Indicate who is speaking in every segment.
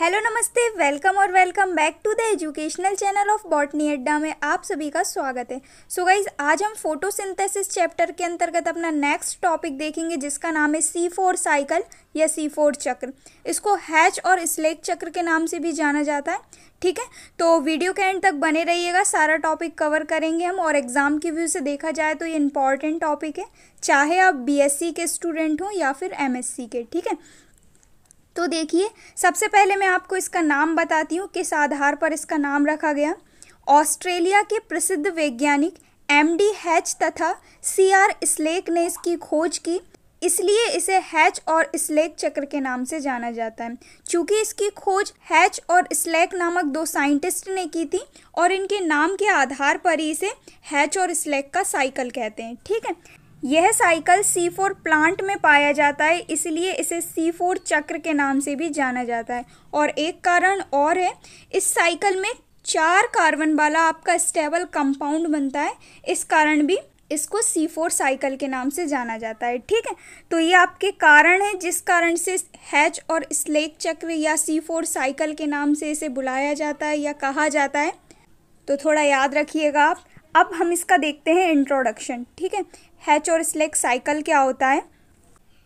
Speaker 1: hello नमस्ते welcome और welcome back to the educational channel of botany Adda में आप सभी का स्वागत है सो so गाइज आज हम फोटोसिंथेसिस चैप्टर के अंतर्गत अपना नेक्स्ट टॉपिक देखेंगे जिसका नाम है सी फोर साइकिल या सी फोर चक्र इसको हैच और स्लेक चक्र के नाम से भी जाना जाता है ठीक है तो वीडियो के एंड तक बने रहिएगा सारा टॉपिक कवर करेंगे हम और एग्ज़ाम के व्यू से देखा जाए तो ये इंपॉर्टेंट टॉपिक है चाहे आप बीएससी के स्टूडेंट हों या फिर एमएससी के ठीक है तो देखिए सबसे पहले मैं आपको इसका नाम बताती हूँ किस आधार पर इसका नाम रखा गया ऑस्ट्रेलिया के प्रसिद्ध वैज्ञानिक एम डी हैच तथा सी आर स्लेक ने इसकी खोज की इसलिए इसे हैच और स्लेक चक्र के नाम से जाना जाता है क्योंकि इसकी खोज हैच और स्लेक नामक दो साइंटिस्ट ने की थी और इनके नाम के आधार पर ही इसे हैच और स्लेक का साइकिल कहते हैं ठीक है यह साइकिल सी फोर प्लांट में पाया जाता है इसलिए इसे सी फोर चक्र के नाम से भी जाना जाता है और एक कारण और है इस साइकिल में चार कार्बन वाला आपका स्टेबल कंपाउंड बनता है इस कारण भी इसको सी फोर साइकिल के नाम से जाना जाता है ठीक है तो ये आपके कारण है जिस कारण से हैच और स्लेक चक्र या सी फोर साइकिल के नाम से इसे बुलाया जाता है या कहा जाता है तो थोड़ा याद रखिएगा आप अब हम इसका देखते हैं इंट्रोडक्शन ठीक है हैच और स्लेक साइकिल क्या होता है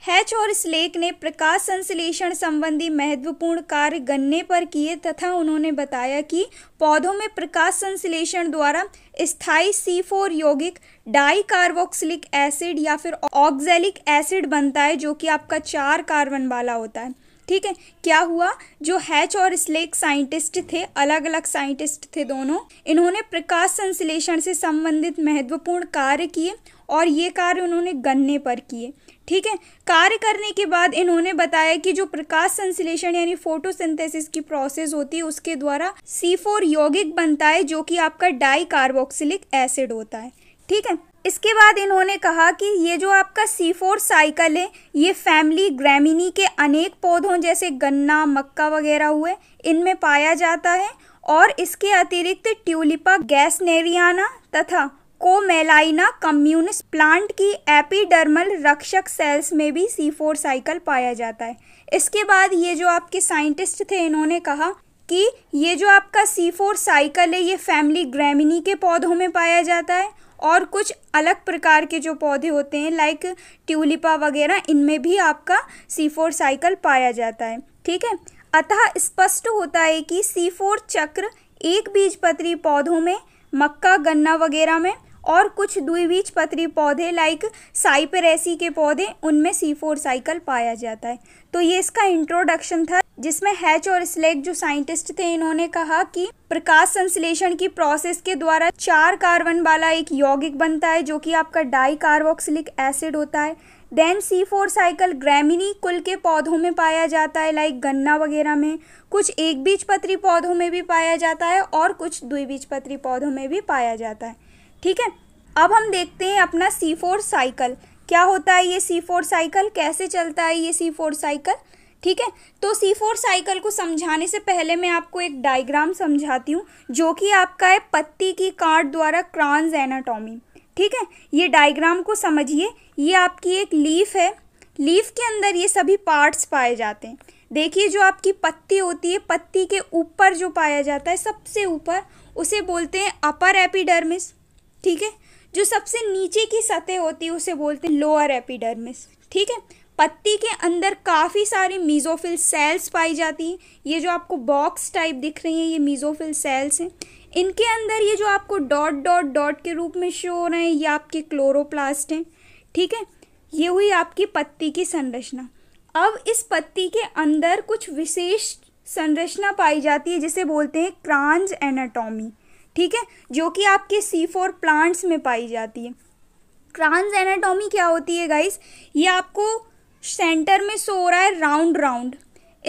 Speaker 1: हैच और स्लेक ने प्रकाश संश्लेषण संबंधी महत्वपूर्ण कार्य गन्ने पर किए तथा उन्होंने बताया कि पौधों में प्रकाश संश्लेषण द्वारा स्थायी सी फोर यौगिक डाई कार्बोक्सिलिक एसिड या फिर ऑक्जेलिक एसिड बनता है जो कि आपका चार कार्बन वाला होता है ठीक है क्या हुआ जो हैच और स्लेक साइंटिस्ट थे अलग अलग साइंटिस्ट थे दोनों इन्होंने प्रकाश संश्लेषण से संबंधित महत्वपूर्ण कार्य किए और ये कार्य उन्होंने गन्ने पर किए ठीक है कार्य करने के बाद इन्होंने बताया कि जो प्रकाश संश्लेषण यानी फोटोसिंथेसिस की प्रोसेस होती है उसके द्वारा सी फोर यौगिक बनता है जो कि आपका डाई कार्बोक्सिलिक एसिड होता है ठीक है इसके बाद इन्होंने कहा कि ये जो आपका C4 फोर साइकिल है ये फैमिली ग्रैमिनी के अनेक पौधों जैसे गन्ना मक्का वगैरह हुए इनमें पाया जाता है और इसके अतिरिक्त ट्यूलिपा गैसनेरियाना तथा कोमेलाइना कम्युनिस प्लांट की एपिडर्मल रक्षक सेल्स में भी सी फोर साइकिल पाया जाता है इसके बाद ये जो आपके साइंटिस्ट थे इन्होंने कहा कि ये जो आपका सी फोर साइकिल है ये फैमिली ग्रैमिनी के पौधों में पाया जाता है और कुछ अलग प्रकार के जो पौधे होते हैं लाइक ट्यूलिपा वगैरह इनमें भी आपका सी फोर साइकिल पाया जाता है ठीक है अतः स्पष्ट होता है कि सी फोर चक्र एक बीजपत्री पौधों में मक्का गन्ना वगैरह में और कुछ द्विबीज पत्री पौधे लाइक साइपरेसी के पौधे उनमें सी फोर साइकिल पाया जाता है तो ये इसका इंट्रोडक्शन था जिसमें हैच और स्लेग जो साइंटिस्ट थे इन्होंने कहा कि प्रकाश संश्लेषण की प्रोसेस के द्वारा चार कार्बन वाला एक यौगिक बनता है जो कि आपका डाई कार्बोक्सिलिक एसिड होता है then C four cycle Gramineae कुल के पौधों में पाया जाता है लाइक गन्ना वगैरह में कुछ एक बीज पत्री पौधों में भी पाया जाता है और कुछ द्विबीज पत्री पौधों में भी पाया जाता है ठीक है अब हम देखते हैं अपना सी फोर साइकिल क्या होता है ये सी फोर साइकिल कैसे चलता है ये सी फोर साइकिल ठीक है तो सी फोर साइकिल को समझाने से पहले मैं आपको एक डायग्राम समझाती हूँ जो कि आपका है पत्ती की कार्ड द्वारा क्रांस एनाटॉमी ठीक है ये डायग्राम को समझिए ये आपकी एक लीफ है लीफ के अंदर ये सभी पार्ट्स पाए जाते हैं देखिए जो आपकी पत्ती होती है पत्ती के ऊपर जो पाया जाता है सबसे ऊपर उसे बोलते हैं अपर एपिडर्मिस ठीक है जो सबसे नीचे की सतह होती है उसे बोलते हैं लोअर एपिडर्मिस ठीक है पत्ती के अंदर काफ़ी सारी मीजोफिल सेल्स पाई जाती हैं ये जो आपको बॉक्स टाइप दिख रही हैं ये मीजोफिल सेल्स हैं इनके अंदर ये जो आपको डॉट डॉट डॉट के रूप में शो हो रहे हैं ये आपके क्लोरोप्लास्ट हैं ठीक है ये हुई आपकी पत्ती की संरचना अब इस पत्ती के अंदर कुछ विशेष संरचना पाई जाती है जिसे बोलते हैं क्रांज एनाटॉमी ठीक है जो कि आपके सी फोर प्लांट्स में पाई जाती है ट्रांस एनाटॉमी क्या होती है गाइस ये आपको सेंटर में सो रहा है राउंड राउंड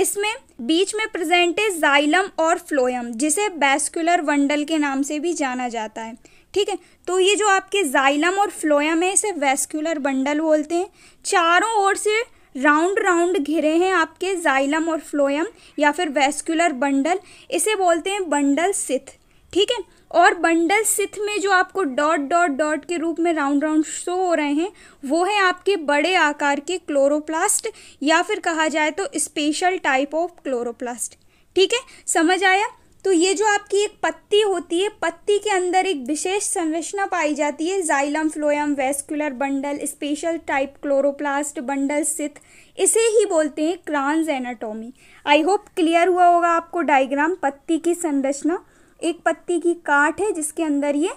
Speaker 1: इसमें बीच में प्रेजेंट है जाइलम और फ्लोयम जिसे बेस्कुलर वंडल के नाम से भी जाना जाता है ठीक है तो ये जो आपके जाइलम और फ्लोयम है इसे वेस्कुलर बंडल बोलते हैं चारों ओर से राउंड राउंड घिरे हैं आपके जाइलम और फ्लोयम या फिर वेस्कुलर बंडल इसे बोलते हैं बंडल सिथ ठीक है और बंडल सिथ में जो आपको डॉट डॉट डॉट के रूप में राउंड राउंड शो हो रहे हैं वो है आपके बड़े आकार के क्लोरोप्लास्ट या फिर कहा जाए तो स्पेशल टाइप ऑफ क्लोरोप्लास्ट ठीक है समझ आया तो ये जो आपकी एक पत्ती होती है पत्ती के अंदर एक विशेष संरचना पाई जाती है xylem phloem vascular bundle special type chloroplast bundle sheath इसे ही बोलते हैं Kranz anatomy I hope clear हुआ होगा आपको डायग्राम पत्ती की संरचना एक पत्ती की काट है जिसके अंदर ये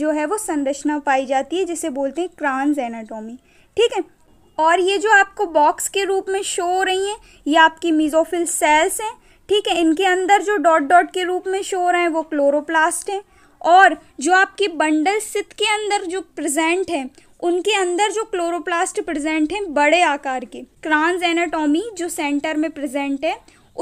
Speaker 1: जो है वो संरचना पाई जाती है जिसे बोलते हैं क्रांस एनाटोमी ठीक है और ये जो आपको बॉक्स के रूप में शो हो रही हैं ये आपकी मिजोफिल सेल्स हैं ठीक है इनके अंदर जो डॉट डॉट के रूप में शो हो रहे हैं वो क्लोरोप्लास्ट हैं और जो आपकी बंडल सित के अंदर जो प्रेजेंट हैं उनके अंदर जो क्लोरोप्लास्ट प्रेजेंट हैं बड़े आकार के क्रांस एनाटोमी जो सेंटर में प्रेजेंट है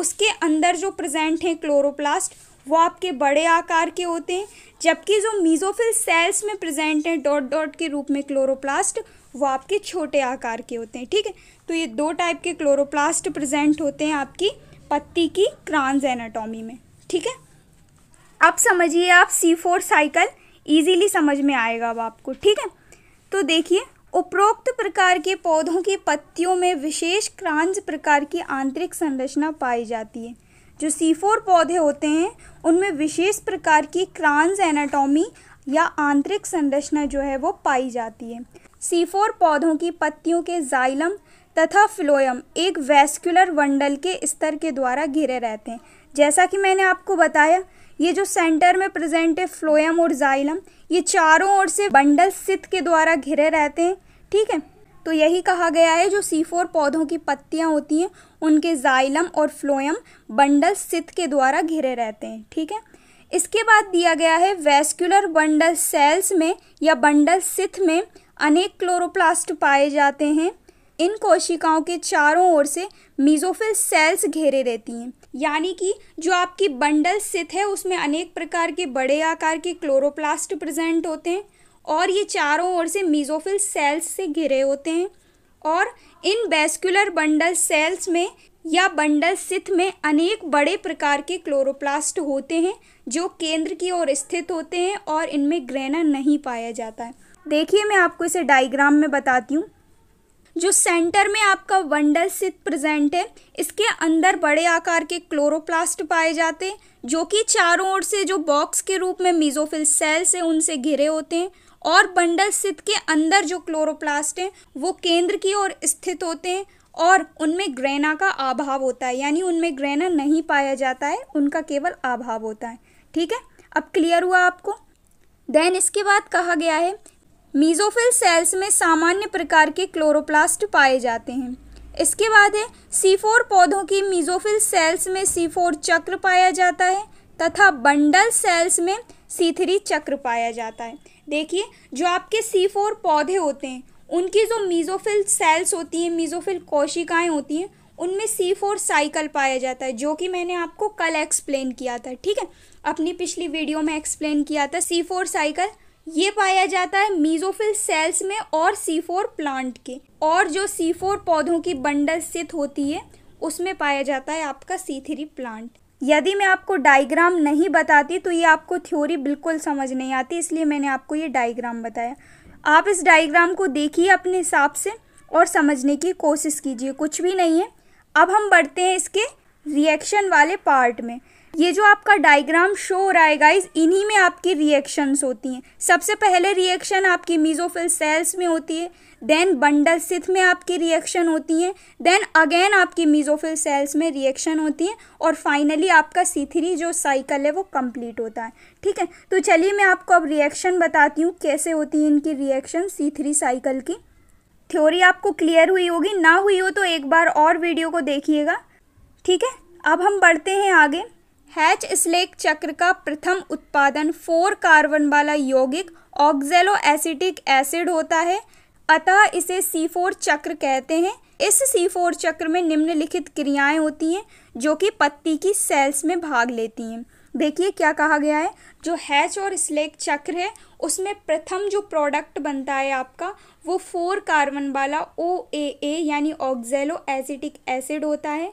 Speaker 1: उसके अंदर जो प्रेजेंट हैं क्लोरोप्लास्ट वो आपके बड़े आकार के होते हैं जबकि जो मीजोफिल सेल्स में प्रेजेंट हैं डॉट डॉट के रूप में क्लोरोप्लास्ट वो आपके छोटे आकार के होते हैं ठीक है तो ये दो टाइप के क्लोरोप्लास्ट प्रेजेंट होते हैं आपकी पत्ती की क्रांस एनाटॉमी में ठीक है अब समझिए आप सी फोर साइकिल ईजीली समझ में आएगा अब आपको ठीक है तो देखिए उपरोक्त प्रकार के पौधों की पत्तियों में विशेष क्रांज प्रकार की आंतरिक संरचना पाई जाती है जो सीफोर पौधे होते हैं उनमें विशेष प्रकार की क्रांस एनाटॉमी या आंतरिक संरचना जो है वो पाई जाती है सीफोर पौधों की पत्तियों के जाइलम तथा फ्लोयम एक वैस्कुलर वंडल के स्तर के द्वारा घिरे रहते हैं जैसा कि मैंने आपको बताया ये जो सेंटर में प्रेजेंट है फ्लोयम और जाइलम ये चारों ओर से बंडल सिथ के द्वारा घिरे रहते हैं ठीक है तो यही कहा गया है जो सीफोर पौधों की पत्तियाँ होती हैं उनके जाइलम और फ्लोयम बंडल सित के द्वारा घिरे रहते हैं ठीक है इसके बाद दिया गया है वेस्कुलर बंडल सेल्स में या बंडल सिथ में अनेक क्लोरोप्लास्ट पाए जाते हैं इन कोशिकाओं के चारों ओर से मीजोफिल सेल्स घेरे रहती हैं यानी कि जो आपकी बंडल सिथ है उसमें अनेक प्रकार के बड़े आकार के क्लोरोप्लास्ट प्रेजेंट होते हैं और ये चारों ओर से मीजोफिल सेल्स से घिरे होते हैं और इन वैस्कुलर बंडल सेल्स में या बंडल सिथ में अनेक बड़े प्रकार के क्लोरोप्लास्ट होते हैं जो केंद्र की ओर स्थित होते हैं और इनमें ग्रहणा नहीं पाया जाता है देखिए मैं आपको इसे डायग्राम में बताती हूँ जो सेंटर में आपका वंडल सिथ प्रेजेंट है इसके अंदर बड़े आकार के क्लोरोप्लास्ट पाए जाते हैं जो कि चारों ओर से जो बॉक्स के रूप में मीजोफिल सेल्स से उनसे घिरे होते हैं और बंडल स्थित के अंदर जो क्लोरोप्लास्ट हैं वो केंद्र की ओर स्थित होते हैं और उनमें ग्रैना का अभाव होता है यानी उनमें ग्रैना नहीं पाया जाता है उनका केवल अभाव होता है ठीक है अब क्लियर हुआ आपको देन इसके बाद कहा गया है मीजोफिल सेल्स में सामान्य प्रकार के क्लोरोप्लास्ट पाए जाते हैं इसके बाद है सीफोर पौधों की मीजोफिल सेल्स में सीफोर चक्र पाया जाता है तथा बंडल सेल्स में सी थ्री चक्र पाया जाता है देखिए जो आपके सी फोर पौधे होते हैं उनकी जो मीजोफिल सेल्स होती हैं मीजोफिल कोशिकाएं होती हैं उनमें सी फोर साइकिल पाया जाता है जो कि मैंने आपको कल एक्सप्लेन किया था ठीक है अपनी पिछली वीडियो में एक्सप्लेन किया था सी फोर साइकिल ये पाया जाता है मीजोफिल सेल्स में और सी फोर प्लांट के और जो सी फोर पौधों की बंडल स्थित होती है उसमें पाया जाता है आपका सी थ्री प्लांट यदि मैं आपको डायग्राम नहीं बताती तो ये आपको थ्योरी बिल्कुल समझ नहीं आती इसलिए मैंने आपको ये डायग्राम बताया आप इस डायग्राम को देखिए अपने हिसाब से और समझने की कोशिश कीजिए कुछ भी नहीं है अब हम बढ़ते हैं इसके रिएक्शन वाले पार्ट में ये जो आपका डायग्राम शो हो रहा है गाइज इन्हीं में आपकी रिएक्शंस होती हैं सबसे पहले रिएक्शन आपकी मीजोफिल सेल्स में होती है देन बंडल सिथ में आपकी रिएक्शन होती हैं देन अगेन आपकी मीजोफिल सेल्स में रिएक्शन होती हैं और फाइनली आपका सीथरी जो साइकिल है वो कंप्लीट होता है ठीक है तो चलिए मैं आपको अब रिएक्शन बताती हूँ कैसे होती है इनकी रिएक्शन सी साइकिल की थ्योरी आपको क्लियर हुई होगी ना हुई हो तो एक बार और वीडियो को देखिएगा ठीक है अब हम बढ़ते हैं आगे हैच स्लेक चक्र का प्रथम उत्पादन फोर कार्बन वाला यौगिक ऑक्जेलो एसिटिक एसिड होता है अतः इसे C4 चक्र कहते हैं इस C4 चक्र में निम्नलिखित क्रियाएं होती हैं जो कि पत्ती की सेल्स में भाग लेती हैं देखिए क्या कहा गया है जो हैच और स्लेक चक्र है उसमें प्रथम जो प्रोडक्ट बनता है आपका वो फोर कार्बन वाला ओ ए ए यानी ऑक्जेलो एसिटिक एसिड होता है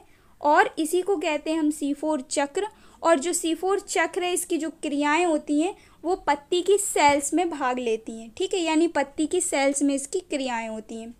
Speaker 1: और इसी को कहते हैं हम सी फोर चक्र और जो फोर चक्र है इसकी जो क्रियाएं होती हैं वो पत्ती की सेल्स में भाग लेती हैं ठीक है यानी पत्ती की सेल्स में इसकी क्रियाएं होती हैं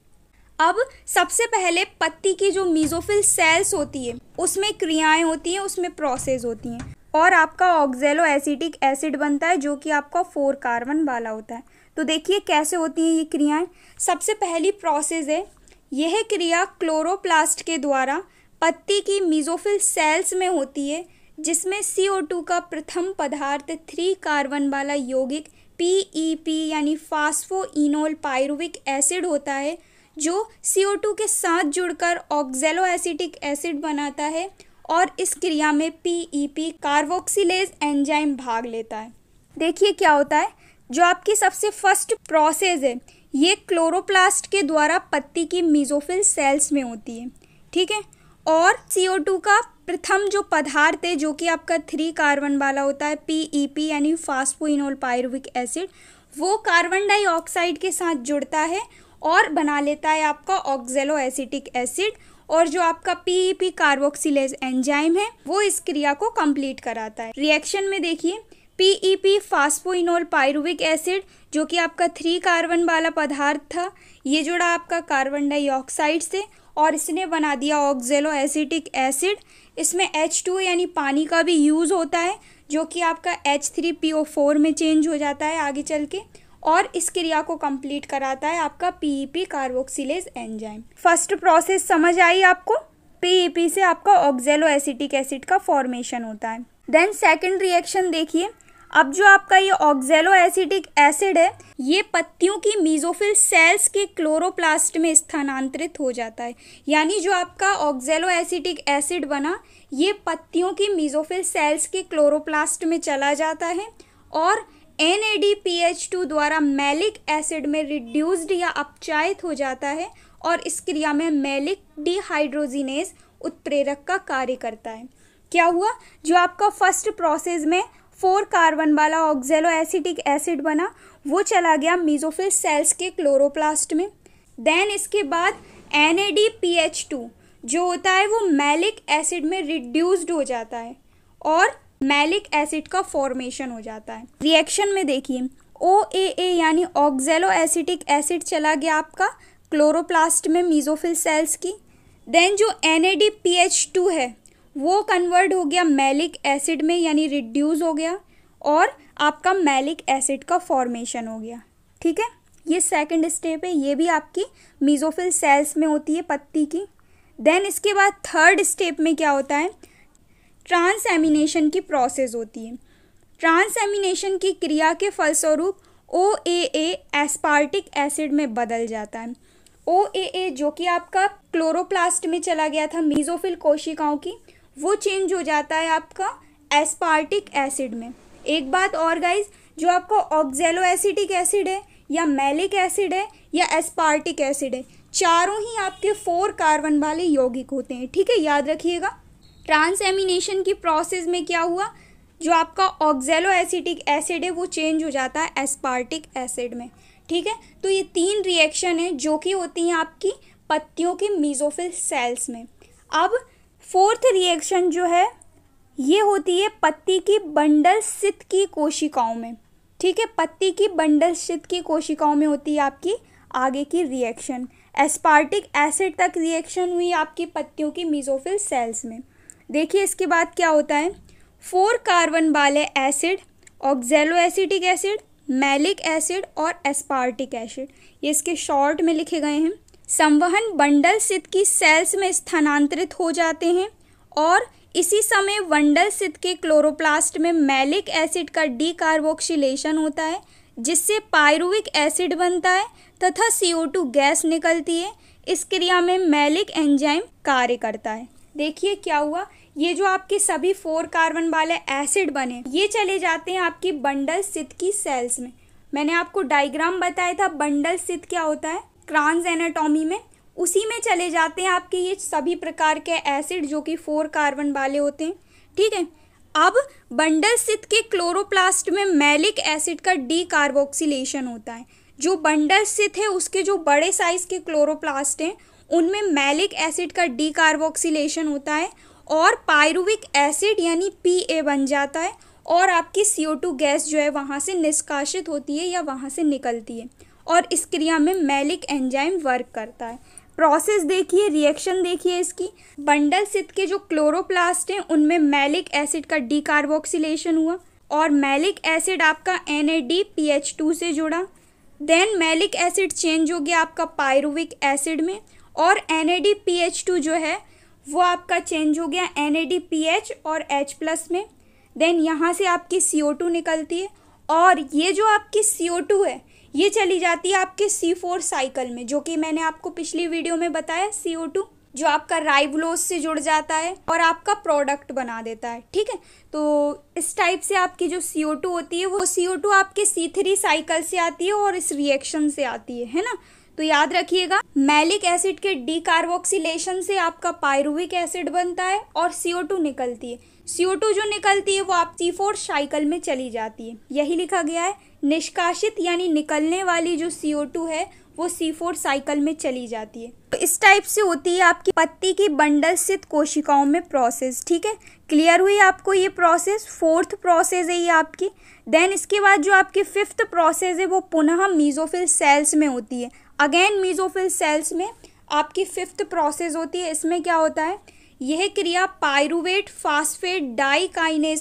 Speaker 1: अब सबसे पहले पत्ती की जो मीजोफिल सेल्स होती है उसमें क्रियाएं होती हैं उसमें प्रोसेस होती हैं और आपका ऑक्जेलो एसिटिक एसिड बनता है जो कि आपका फोर कार्बन वाला होता है तो देखिए कैसे होती हैं ये क्रियाएं सबसे पहली प्रोसेस है यह क्रिया क्लोरोप्लास्ट के द्वारा पत्ती की मीजोफिल सेल्स में होती है जिसमें CO2 का प्रथम पदार्थ थ्री कार्बन वाला यौगिक पी e यानी फास्फो इनोल पायरुविक एसिड होता है जो CO2 के साथ जुड़कर ऑक्जेलो एसिटिक एसिड बनाता है और इस क्रिया में पी कार्बोक्सिलेज एंजाइम भाग लेता है देखिए क्या होता है जो आपकी सबसे फर्स्ट प्रोसेस है ये क्लोरोप्लास्ट के द्वारा पत्ती की मिजोफिल सेल्स में होती है ठीक है और CO2 का प्रथम जो पदार्थ है जो कि आपका थ्री कार्बन वाला होता है पी e यानी फास्फोइनोल पायरुविक एसिड वो कार्बन डाइऑक्साइड के साथ जुड़ता है और बना लेता है आपका ऑक्जेलो एसिटिक एसिड और जो आपका पी कार्बोक्सिलेज एंजाइम है वो इस क्रिया को कंप्लीट कराता है रिएक्शन में देखिए पी फास्फोइनोल पायरुविक एसिड जो कि आपका थ्री कार्बन वाला पदार्थ था ये जुड़ा आपका कार्बन डाइऑक्साइड से और इसने बना दिया ऑक्जेलो एसिटिक एसिड इसमें एच टू यानी पानी का भी यूज़ होता है जो कि आपका H three P O four में चेंज हो जाता है आगे चल के और इस क्रिया को कंप्लीट कराता है आपका P E P carboxylase enzyme first process समझ आई आपको पी ई पी से आपका ऑक्जेलो एसिटिक एसिड का फॉर्मेशन होता है देन सेकेंड रिएक्शन देखिए अब जो आपका ये ऑक्जेलो एसिडिक एसिड है ये पत्तियों की मीजोफिल सेल्स के क्लोरोप्लास्ट में स्थानांतरित हो जाता है यानी जो आपका ऑक्जेलो एसिडिक एसिड बना ये पत्तियों की मीजोफिल सेल्स के क्लोरोप्लास्ट में चला जाता है और N A D P H two द्वारा मेलिक एसिड में रिड्यूस्ड या अपचायित हो जाता है और इस क्रिया में मेलिक डिहाइड्रोजिनेज उत्प्रेरक का कार्य करता है क्या हुआ जो आपका फर्स्ट प्रोसेस में फोर कार्बन वाला ऑक्जेलो एसिटिक एसिड बना वो चला गया मीजोफिल सेल्स के क्लोरोप्लास्ट में देन इसके बाद एन जो होता है वो मैलिक एसिड में रिड्यूस्ड हो जाता है और मैलिक एसिड का फॉर्मेशन हो जाता है रिएक्शन में देखिए ओ ए ए यानी ऑक्जेलो एसिटिक एसिड चला गया आपका क्लोरोप्लास्ट में मीजोफिल सेल्स की देन जो N A D P H two है वो कन्वर्ट हो गया मैलिक एसिड में यानी रिड्यूस हो गया और आपका मैलिक एसिड का फॉर्मेशन हो गया ठीक है ये सेकंड स्टेप है ये भी आपकी मीजोफिल सेल्स में होती है पत्ती की देन इसके बाद थर्ड स्टेप में क्या होता है ट्रांसएमिनेशन की प्रोसेस होती है ट्रांसएमिनेशन की क्रिया के फलस्वरूप ओ ए ए एस्पार्टिक एसिड में बदल जाता है ओ ए ए जो कि आपका क्लोरोप्लास्ट में चला गया था मीजोफिल कोशिकाओं की वो चेंज हो जाता है आपका एस्पार्टिक एसिड में एक बात और गाइज जो आपका ऑक्जेलो एसिडिक एसिड है या मेलिक एसिड है या एस्पार्टिक एसिड है चारों ही आपके फोर कार्बन वाले यौगिक होते हैं ठीक है याद रखिएगा ट्रांसएमिनेशन की प्रोसेस में क्या हुआ जो आपका ऑक्जेलो एसिटिक एसिड है वो चेंज हो जाता है एस्पार्टिक एसिड में ठीक है तो ये तीन रिएक्शन है जो कि होती हैं आपकी पत्तियों के मीजोफिल सेल्स में अब फोर्थ रिएक्शन जो है ये होती है पत्ती की बंडल सित की कोशिकाओं में ठीक है पत्ती की बंडल सित की कोशिकाओं में होती है आपकी आगे की रिएक्शन एस्पार्टिक एसिड तक रिएक्शन हुई आपकी पत्तियों की मीजोफिल सेल्स में देखिए इसके बाद क्या होता है फोर कार्बन वाले acid oxalo acetic acid malic acid और एस्पार्टिक एसिड ये इसके शॉर्ट में लिखे गए हैं संवहन बंडल सित की सेल्स में स्थानांतरित हो जाते हैं और इसी समय वंडल सिद्ध के क्लोरोप्लास्ट में मैलिक एसिड का डीकार्बोक्सिलेशन होता है जिससे पायरुविक एसिड बनता है तथा CO2 गैस निकलती है इस क्रिया में मैलिक एंजाइम कार्य करता है देखिए क्या हुआ ये जो आपके सभी फोर कार्बन वाले एसिड बने ये चले जाते हैं आपकी बंडल सित की सेल्स में मैंने आपको डायग्राम बताया था बंडल सित क्या होता है क्रांस एनाटॉमी में उसी में चले जाते हैं आपके ये सभी प्रकार के एसिड जो कि फोर कार्बन वाले होते हैं ठीक है अब बंडल स्थित के क्लोरोप्लास्ट में मैलिक एसिड का डी कार्बोक्सीलेशन होता है जो बंडल स्थित है उसके जो बड़े साइज के क्लोरोप्लास्ट हैं उनमें मैलिक एसिड का डी कार्बोक्सीलेशन होता है और पायरुविक एसिड यानी पी ए बन जाता है और आपकी सी ओ टू गैस जो है वहाँ से निष्कासित होती है या वहाँ से निकलती है और इस क्रिया में मैलिक एंजाइम वर्क करता है प्रोसेस देखिए रिएक्शन देखिए इसकी बंडल सिद्ध के जो क्लोरोप्लास्ट हैं उनमें मैलिक एसिड का डिकार्बोक्सिलेशन हुआ और मैलिक एसिड आपका N A D P H two से जुड़ा देन मैलिक एसिड चेंज हो गया आपका पायरुविक एसिड में और N A D P H two जो है वो आपका चेंज हो गया N A D P H और एच प्लस में देन यहाँ से आपकी सी ओ टू निकलती है और ये जो आपकी सी ओ टू है ये चली जाती है आपके सी फोर साइकिल में जो कि मैंने आपको पिछली वीडियो में बताया सी ओ टू जो आपका राइवलोस से जुड़ जाता है और आपका प्रोडक्ट बना देता है ठीक है तो इस टाइप से आपकी जो सी ओ टू होती है वो सी ओ टू आपके सी थ्री साइकिल से आती है और इस रिएक्शन से आती है है ना तो याद रखिएगा मैलिक एसिड के डी से आपका पायरुविक एसिड बनता है और सीओ टू निकलती है सीओ टू जो निकलती है वो आप सी फोर साइकिल में चली जाती है यही लिखा गया है निष्कासित यानी निकलने वाली जो सीओ टू है वो सी फोर साइकिल में चली जाती है तो इस टाइप से होती है आपकी पत्ती की बंडल स्थित कोशिकाओं में प्रोसेस ठीक है क्लियर हुई आपको ये प्रोसेस फोर्थ प्रोसेस है ये आपकी देन इसके बाद जो आपकी फिफ्थ प्रोसेस है वो पुनः मीजोफिल सेल्स में होती है अगेन मीजोफिल सेल्स में आपकी फिफ्थ प्रोसेस होती है इसमें क्या होता है यह क्रिया पायरुवेट फास्फेट डाई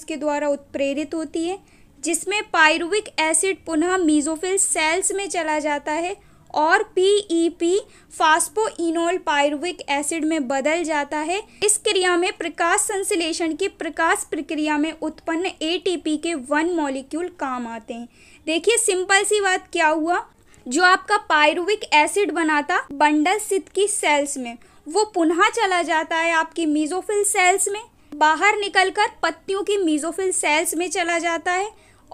Speaker 1: के द्वारा उत्प्रेरित होती है जिसमें पायरुविक एसिड पुनः मीजोफिल सेल्स में चला जाता है और PEP e phosphoenol pyruvic acid में बदल जाता है इस क्रिया में प्रकाश संश्लेषण की प्रकाश प्रक्रिया में उत्पन्न एटीपी के वन मॉलिक्यूल काम आते हैं देखिए सिंपल सी बात क्या हुआ जो आपका पायरुविक एसिड बनाता बंडल सिद्ध की सेल्स में वो पुनः चला जाता है आपकी मीजोफिल सेल्स में बाहर निकलकर पत्तियों की मीजोफिल सेल्स में चला जाता है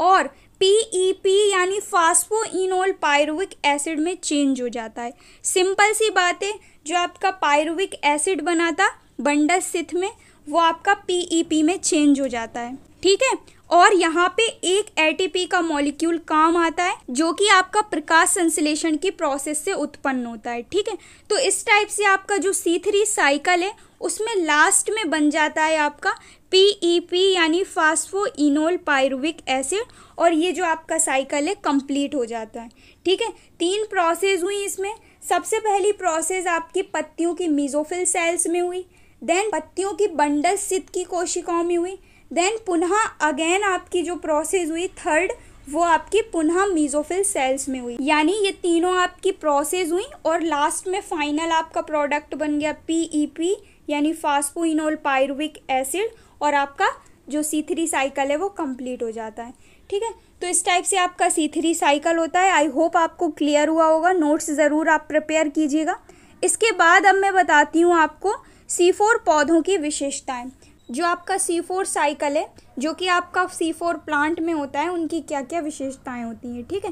Speaker 1: और पीईपी e यानी फास्फो इनोल पायरुविक एसिड में चेंज हो जाता है सिंपल सी बात है जो आपका पायरुविक एसिड बना था बंडस सिथ में वो आपका पीईपी e में चेंज हो जाता है ठीक है और यहाँ पे एक एटीपी का मॉलिक्यूल काम आता है जो कि आपका प्रकाश संश्लेषण की प्रोसेस से उत्पन्न होता है ठीक है तो इस टाइप से आपका जो सी थ्री साइकिल है उसमें लास्ट में बन जाता है आपका पीईपी e यानी फास्फो इनोल पायरुविक एसिड और ये जो आपका साइकिल है कंप्लीट हो जाता है ठीक है तीन प्रोसेस हुई इसमें सबसे पहली प्रोसेस आपकी पत्तियों की मिजोफिल सेल्स में हुई देन पत्तियों की बंडल सिद्ध की कोशिकाओं में हुई देन पुनः अगेन आपकी जो प्रोसेस हुई थर्ड वो आपकी पुनः मीजोफिल सेल्स में हुई यानी ये तीनों आपकी प्रोसेस हुई और लास्ट में फाइनल आपका प्रोडक्ट बन गया पीईपी e यानी फास्पोइनोल पायरुविक एसिड और आपका जो सी थ्री साइकिल है वो कंप्लीट हो जाता है ठीक है तो इस टाइप से आपका सी थ्री साइकिल होता है आई होप आपको क्लियर हुआ होगा नोट्स ज़रूर आप प्रिपेयर कीजिएगा इसके बाद अब मैं बताती हूँ आपको सी फोर पौधों की विशेषताएँ जो आपका सी फोर साइकिल है जो कि आपका सी फोर प्लांट में होता है उनकी क्या क्या विशेषताएं होती हैं ठीक है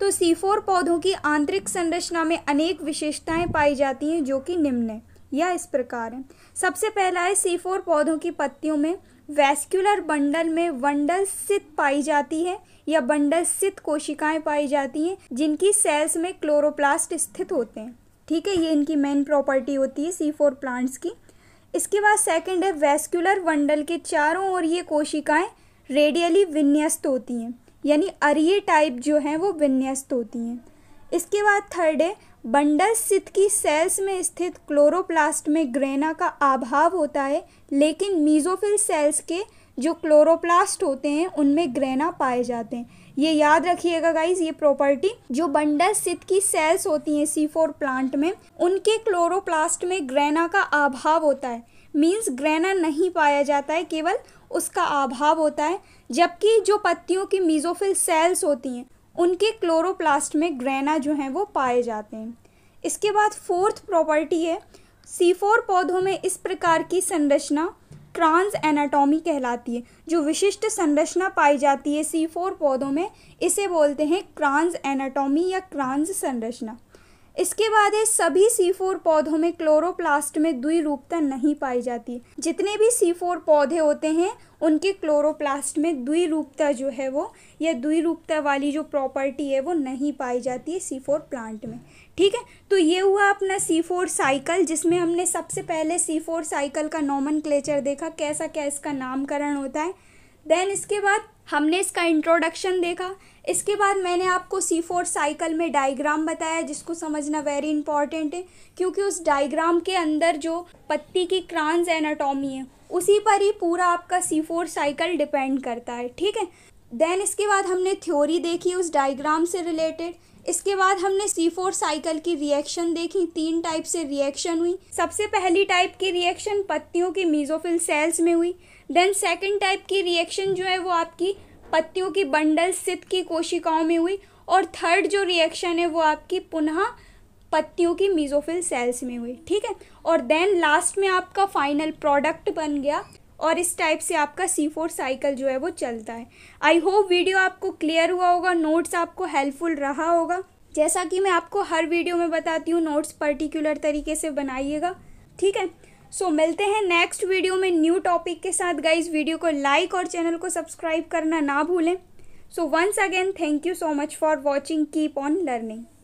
Speaker 1: तो सी फोर पौधों की आंतरिक संरचना में अनेक विशेषताएं पाई जाती हैं जो कि निम्न है यह इस प्रकार है सबसे पहला है सी फोर पौधों की पत्तियों में वैस्कुलर बंडल में बंडल सित पाई जाती है या बंडल सित कोशिकाएं पाई जाती हैं जिनकी सेल्स में क्लोरोप्लास्ट स्थित होते हैं ठीक है ये इनकी मेन प्रॉपर्टी होती है सी फोर प्लांट्स की इसके बाद सेकंड है वेस्कुलर वंडल के चारों ओर ये कोशिकाएं रेडियली विन्यस्त होती हैं यानी अरिये टाइप जो हैं वो विन्यस्त होती हैं इसके बाद थर्ड है बंडल सिथ की सेल्स में स्थित क्लोरोप्लास्ट में ग्रेना का अभाव होता है लेकिन मीजोफिल सेल्स के जो क्लोरोप्लास्ट होते हैं उनमें ग्रेना पाए जाते हैं ये याद रखिएगा गाइज ये प्रॉपर्टी जो बंडल सिद्ध की सेल्स होती हैं सी फोर प्लांट में उनके क्लोरोप्लास्ट में ग्रेना का अभाव होता है मीन्स ग्रेना नहीं पाया जाता है केवल उसका अभाव होता है जबकि जो पत्तियों की मीजोफिल सेल्स होती हैं उनके क्लोरोप्लास्ट में ग्रेना जो हैं वो पाए जाते हैं इसके बाद फोर्थ प्रॉपर्टी है सी फोर पौधों में इस प्रकार की संरचना ट्रांस एनाटॉमी कहलाती है जो विशिष्ट संरचना पाई जाती है सी फोर पौधों में इसे बोलते हैं क्रांस एनाटॉमी या क्रांस संरचना इसके बाद ये सभी सी फोर पौधों में क्लोरोप्लास्ट में रूपता नहीं पाई जाती जितने भी सी फोर पौधे होते हैं उनके क्लोरोप्लास्ट में रूपता जो है वो या रूपता वाली जो प्रॉपर्टी है वो नहीं पाई जाती है सी फोर प्लांट में ठीक है तो ये हुआ अपना सी फोर साइकिल जिसमें हमने सबसे पहले सी फोर साइकिल का नॉमन क्लेचर देखा कैसा क्या इसका नामकरण होता है देन इसके बाद हमने इसका इंट्रोडक्शन देखा इसके बाद मैंने आपको सी फोर साइकिल में डायग्राम बताया जिसको समझना वेरी इंपॉर्टेंट है क्योंकि उस डायग्राम के अंदर जो पत्ती की क्रांस एनाटॉमी है उसी पर ही पूरा आपका सी फोर साइकिल डिपेंड करता है ठीक है देन इसके बाद हमने थ्योरी देखी उस डायग्राम से रिलेटेड इसके बाद हमने सी फोर साइकिल की रिएक्शन देखी तीन टाइप से रिएक्शन हुई सबसे पहली टाइप की रिएक्शन पत्तियों की मीजोफिल सेल्स में हुई देन सेकंड टाइप की रिएक्शन जो है वो आपकी पत्तियों की बंडल सित की कोशिकाओं में हुई और थर्ड जो रिएक्शन है वो आपकी पुनः पत्तियों की मीजोफिल सेल्स में हुई ठीक है और देन लास्ट में आपका फाइनल प्रोडक्ट बन गया और इस टाइप से आपका सी फोर साइकिल जो है वो चलता है आई होप वीडियो आपको क्लियर हुआ होगा नोट्स आपको हेल्पफुल रहा होगा जैसा कि मैं आपको हर वीडियो में बताती हूँ नोट्स पर्टिकुलर तरीके से बनाइएगा ठीक है सो so, मिलते हैं नेक्स्ट वीडियो में न्यू टॉपिक के साथ गाइज वीडियो को लाइक और चैनल को सब्सक्राइब करना ना भूलें so once again thank you so much for watching keep on learning